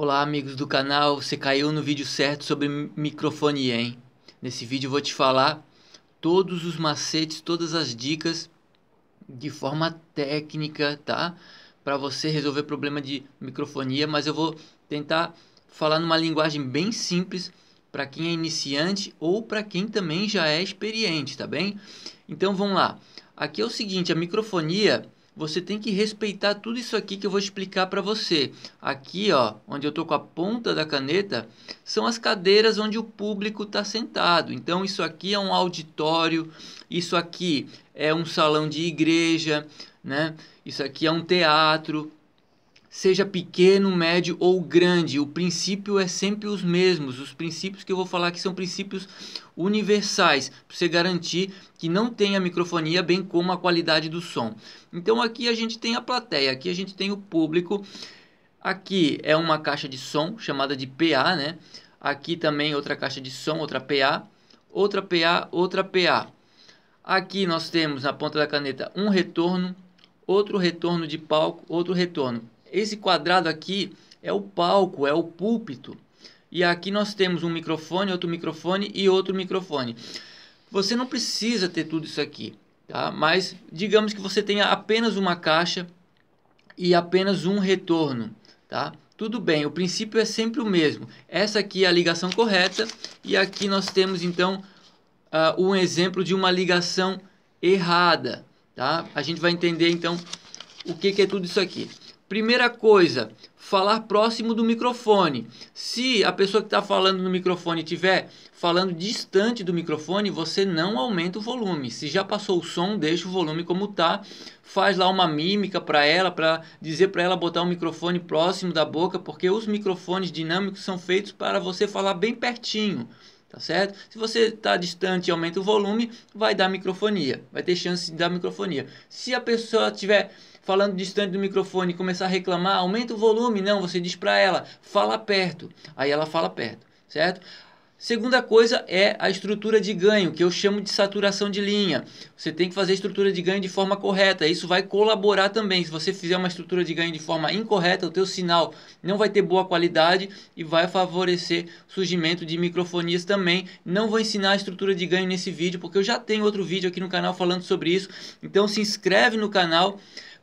Olá amigos do canal, você caiu no vídeo certo sobre microfonia, hein? Nesse vídeo vou te falar todos os macetes, todas as dicas de forma técnica, tá? Para você resolver problema de microfonia, mas eu vou tentar falar numa linguagem bem simples para quem é iniciante ou para quem também já é experiente, tá bem? Então vamos lá. Aqui é o seguinte, a microfonia você tem que respeitar tudo isso aqui que eu vou explicar para você. Aqui, ó, onde eu estou com a ponta da caneta, são as cadeiras onde o público está sentado. Então, isso aqui é um auditório, isso aqui é um salão de igreja, né? Isso aqui é um teatro, seja pequeno, médio ou grande, o princípio é sempre os mesmos. Os princípios que eu vou falar aqui são princípios universais, para você garantir que não tenha microfonia, bem como a qualidade do som. Então aqui a gente tem a plateia, aqui a gente tem o público. Aqui é uma caixa de som chamada de PA, né? Aqui também outra caixa de som, outra PA, outra PA, outra PA. Aqui nós temos na ponta da caneta um retorno, outro retorno de palco, outro retorno. Esse quadrado aqui é o palco, é o púlpito. E aqui nós temos um microfone, outro microfone e outro microfone. Você não precisa ter tudo isso aqui, tá? Mas digamos que você tenha apenas uma caixa e apenas um retorno, tá? Tudo bem, o princípio é sempre o mesmo. Essa aqui é a ligação correta e aqui nós temos então uh, um exemplo de uma ligação errada, tá? A gente vai entender então o que, que é tudo isso aqui. Primeira coisa, falar próximo do microfone. Se a pessoa que está falando no microfone estiver falando distante do microfone, você não aumenta o volume. Se já passou o som, deixa o volume como está. Faz lá uma mímica para ela, para dizer para ela botar o microfone próximo da boca, porque os microfones dinâmicos são feitos para você falar bem pertinho tá certo? Se você está distante e aumenta o volume, vai dar microfonia, vai ter chance de dar microfonia. Se a pessoa tiver falando distante do microfone e começar a reclamar, aumenta o volume. Não, você diz para ela, fala perto. Aí ela fala perto, certo? Segunda coisa é a estrutura de ganho, que eu chamo de saturação de linha. Você tem que fazer a estrutura de ganho de forma correta. Isso vai colaborar também. Se você fizer uma estrutura de ganho de forma incorreta, o teu sinal não vai ter boa qualidade e vai favorecer o surgimento de microfonias também. Não vou ensinar a estrutura de ganho nesse vídeo, porque eu já tenho outro vídeo aqui no canal falando sobre isso. Então se inscreve no canal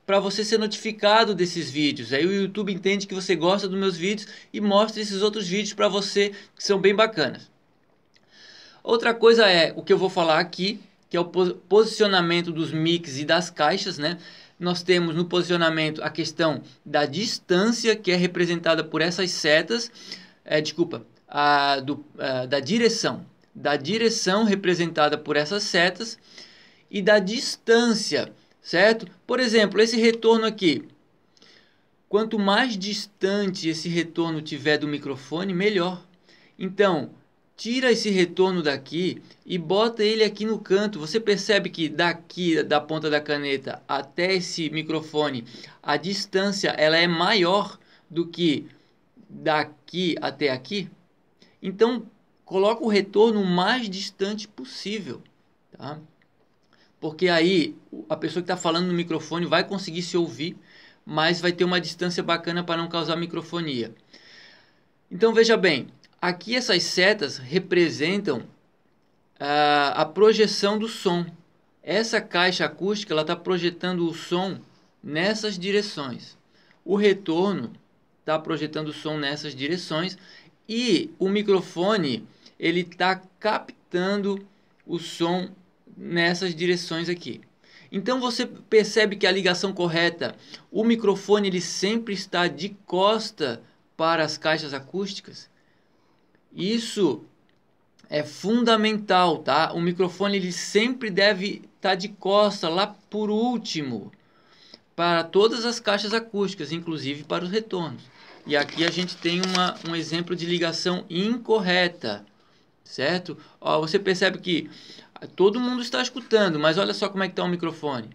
para você ser notificado desses vídeos. Aí o YouTube entende que você gosta dos meus vídeos e mostra esses outros vídeos para você que são bem bacanas. Outra coisa é o que eu vou falar aqui, que é o posicionamento dos mix e das caixas, né? Nós temos no posicionamento a questão da distância que é representada por essas setas, é, desculpa, a, do, a, é, da direção, da direção representada por essas setas e da distância certo? Por exemplo, esse retorno aqui. Quanto mais distante esse retorno tiver do microfone, melhor. Então, tira esse retorno daqui e bota ele aqui no canto. Você percebe que daqui da ponta da caneta até esse microfone, a distância ela é maior do que daqui até aqui? Então, coloca o retorno o mais distante possível, tá? porque aí a pessoa que está falando no microfone vai conseguir se ouvir, mas vai ter uma distância bacana para não causar microfonia. Então veja bem, aqui essas setas representam uh, a projeção do som. Essa caixa acústica ela está projetando o som nessas direções. O retorno está projetando o som nessas direções e o microfone ele está captando o som nessas direções aqui. Então você percebe que a ligação correta, o microfone ele sempre está de costa para as caixas acústicas. Isso é fundamental, tá? O microfone ele sempre deve estar tá de costa lá por último para todas as caixas acústicas, inclusive para os retornos. E aqui a gente tem uma, um exemplo de ligação incorreta, certo? Ó, você percebe que Todo mundo está escutando, mas olha só como é que está o microfone.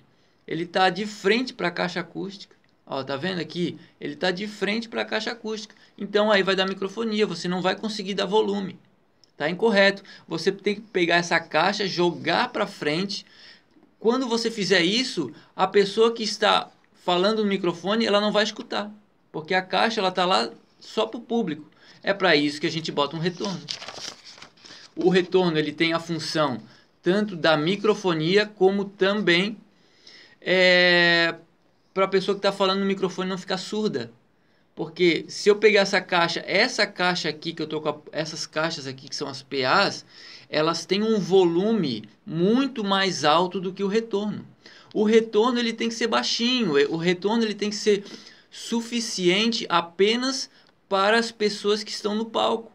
Ele está de frente para a caixa acústica. Ó, tá vendo aqui? Ele está de frente para a caixa acústica. Então aí vai dar microfonia, você não vai conseguir dar volume. Tá incorreto. Você tem que pegar essa caixa, jogar para frente. Quando você fizer isso, a pessoa que está falando no microfone, ela não vai escutar, porque a caixa ela tá lá só para o público. É para isso que a gente bota um retorno. O retorno ele tem a função tanto da microfonia como também é, para a pessoa que está falando no microfone não ficar surda. Porque se eu pegar essa caixa, essa caixa aqui que eu tô com a, essas caixas aqui que são as PAs, elas têm um volume muito mais alto do que o retorno. O retorno ele tem que ser baixinho, é, o retorno ele tem que ser suficiente apenas para as pessoas que estão no palco.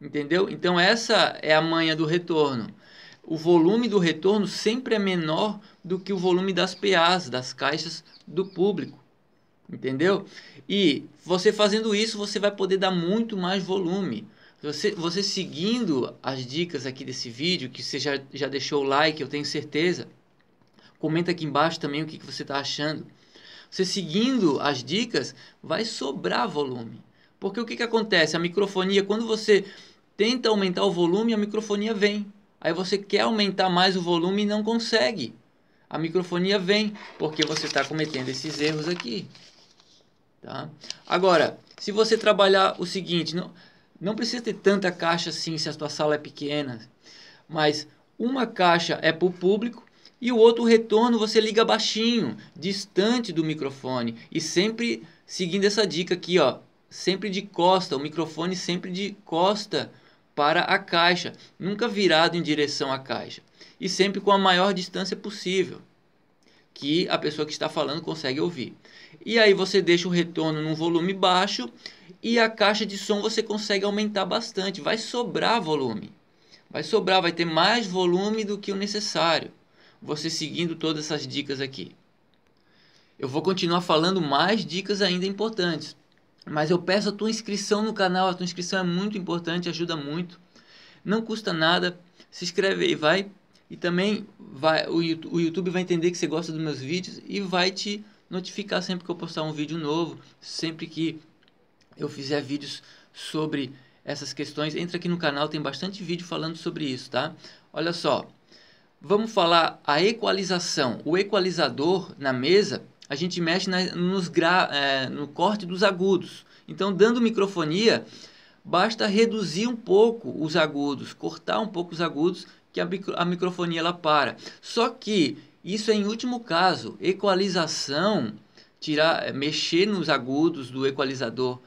Entendeu? Então essa é a manha do retorno o volume do retorno sempre é menor do que o volume das PAs, das caixas do público. Entendeu? E você fazendo isso, você vai poder dar muito mais volume. Você, você seguindo as dicas aqui desse vídeo, que você já, já deixou o like, eu tenho certeza. Comenta aqui embaixo também o que, que você está achando. Você seguindo as dicas, vai sobrar volume. Porque o que, que acontece? A microfonia, quando você tenta aumentar o volume, a microfonia vem. Aí você quer aumentar mais o volume e não consegue. A microfonia vem porque você está cometendo esses erros aqui. Tá? Agora, se você trabalhar o seguinte, não, não precisa ter tanta caixa assim se a sua sala é pequena, mas uma caixa é para o público e o outro retorno você liga baixinho, distante do microfone e sempre seguindo essa dica aqui, ó, sempre de costa, o microfone sempre de costa para a caixa, nunca virado em direção à caixa, e sempre com a maior distância possível que a pessoa que está falando consegue ouvir. E aí você deixa o retorno num volume baixo e a caixa de som você consegue aumentar bastante, vai sobrar volume. Vai sobrar, vai ter mais volume do que o necessário. Você seguindo todas essas dicas aqui. Eu vou continuar falando mais dicas ainda importantes. Mas eu peço a tua inscrição no canal, a tua inscrição é muito importante, ajuda muito. Não custa nada, se inscreve aí, vai. E também vai, o, o YouTube vai entender que você gosta dos meus vídeos e vai te notificar sempre que eu postar um vídeo novo, sempre que eu fizer vídeos sobre essas questões. Entra aqui no canal, tem bastante vídeo falando sobre isso, tá? Olha só, vamos falar a equalização. O equalizador na mesa a gente mexe na, nos gra, é, no corte dos agudos. Então, dando microfonia, basta reduzir um pouco os agudos, cortar um pouco os agudos, que a, micro, a microfonia ela para. Só que isso é em último caso, equalização, tirar, é, mexer nos agudos do equalizador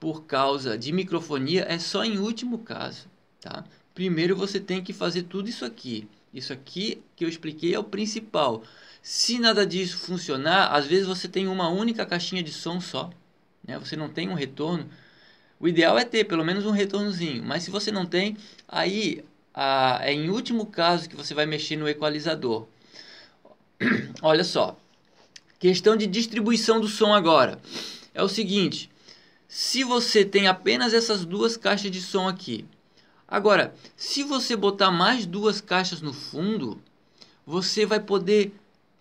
por causa de microfonia é só em último caso, tá? Primeiro você tem que fazer tudo isso aqui. Isso aqui que eu expliquei é o principal. Se nada disso funcionar, às vezes você tem uma única caixinha de som só, né? Você não tem um retorno. O ideal é ter pelo menos um retornozinho, mas se você não tem, aí a, é em último caso que você vai mexer no equalizador. Olha só, questão de distribuição do som agora. É o seguinte, se você tem apenas essas duas caixas de som aqui. Agora, se você botar mais duas caixas no fundo, você vai poder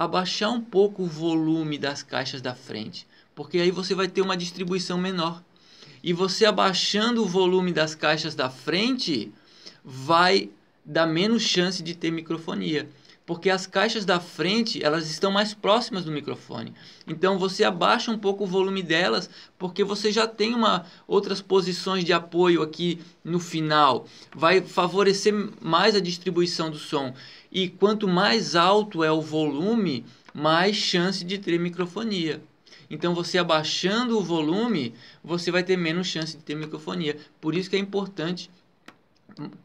abaixar um pouco o volume das caixas da frente, porque aí você vai ter uma distribuição menor. E você abaixando o volume das caixas da frente, vai dar menos chance de ter microfonia porque as caixas da frente elas estão mais próximas do microfone. Então você abaixa um pouco o volume delas, porque você já tem uma outras posições de apoio aqui no final. Vai favorecer mais a distribuição do som. E quanto mais alto é o volume, mais chance de ter microfonia. Então você abaixando o volume, você vai ter menos chance de ter microfonia. Por isso que é importante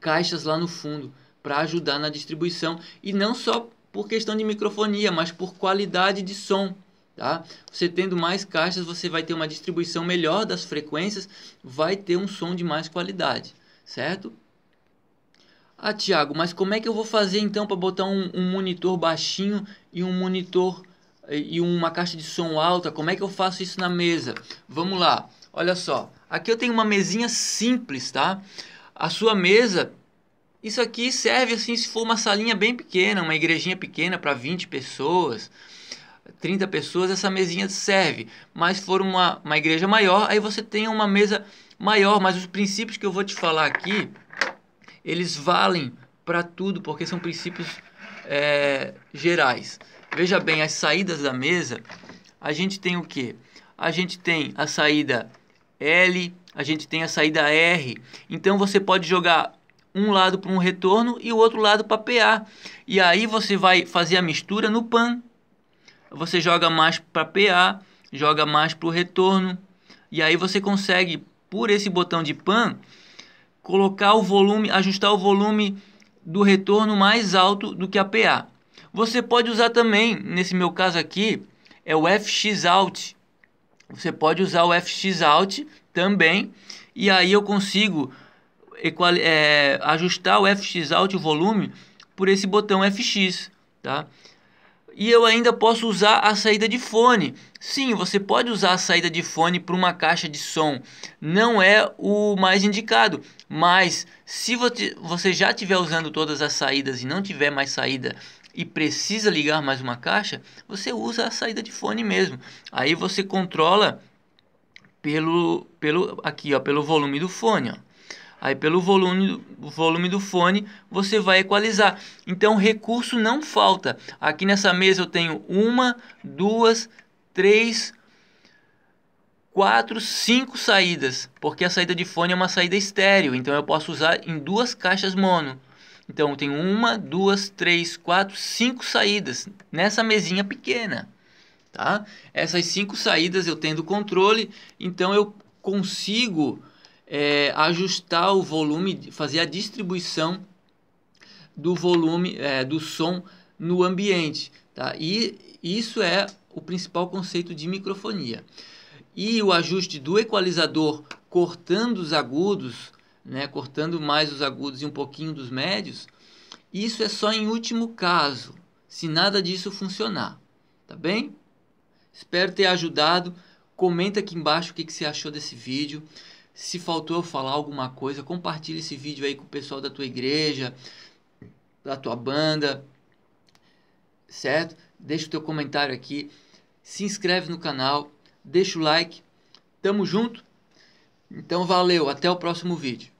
caixas lá no fundo para ajudar na distribuição e não só por questão de microfonia, mas por qualidade de som. Tá? Você tendo mais caixas, você vai ter uma distribuição melhor das frequências, vai ter um som de mais qualidade, certo? Ah, Tiago, mas como é que eu vou fazer então para botar um, um, monitor baixinho e um monitor e uma caixa de som alta? Como é que eu faço isso na mesa? Vamos lá, olha só. Aqui eu tenho uma mesinha simples, tá? A sua mesa isso aqui serve assim se for uma salinha bem pequena, uma igrejinha pequena para 20 pessoas, 30 pessoas, essa mesinha serve. Mas se for uma, uma igreja maior, aí você tem uma mesa maior. Mas os princípios que eu vou te falar aqui, eles valem para tudo, porque são princípios é, gerais. Veja bem, as saídas da mesa, a gente tem o que? A gente tem a saída L, a gente tem a saída R. Então você pode jogar um lado para um retorno e o outro lado para PA. E aí você vai fazer a mistura no PAN. Você joga mais para PA, joga mais para o retorno. E aí você consegue, por esse botão de PAN, colocar o volume, ajustar o volume do retorno mais alto do que a PA. Você pode usar também, nesse meu caso aqui, é o FX Alt. Você pode usar o FX Alt também. E aí eu consigo equal, é, ajustar o FX Alt Volume por esse botão FX, tá? E eu ainda posso usar a saída de fone. Sim, você pode usar a saída de fone para uma caixa de som. Não é o mais indicado, mas se você já estiver usando todas as saídas e não tiver mais saída e precisa ligar mais uma caixa, você usa a saída de fone mesmo. Aí você controla pelo, pelo aqui, ó, pelo volume do fone, ó. Aí pelo volume, o volume do fone você vai equalizar. Então recurso não falta. Aqui nessa mesa eu tenho uma, duas, três, quatro, cinco saídas, porque a saída de fone é uma saída estéreo, então eu posso usar em duas caixas mono. Então eu tenho uma, duas, três, quatro, cinco saídas nessa mesinha pequena. Tá? Essas cinco saídas eu tendo controle, então eu consigo é, ajustar o volume, fazer a distribuição do volume é, do som no ambiente. Tá? E isso é o principal conceito de microfonia. E o ajuste do equalizador cortando os agudos, né, cortando mais os agudos e um pouquinho dos médios, isso é só em último caso, se nada disso funcionar. Tá bem? Espero ter ajudado. Comenta aqui embaixo o que, que você achou desse vídeo. Se faltou eu falar alguma coisa, compartilha esse vídeo aí com o pessoal da tua igreja, da tua banda, certo? Deixa o teu comentário aqui, se inscreve no canal, deixa o like. Tamo junto. Então valeu, até o próximo vídeo.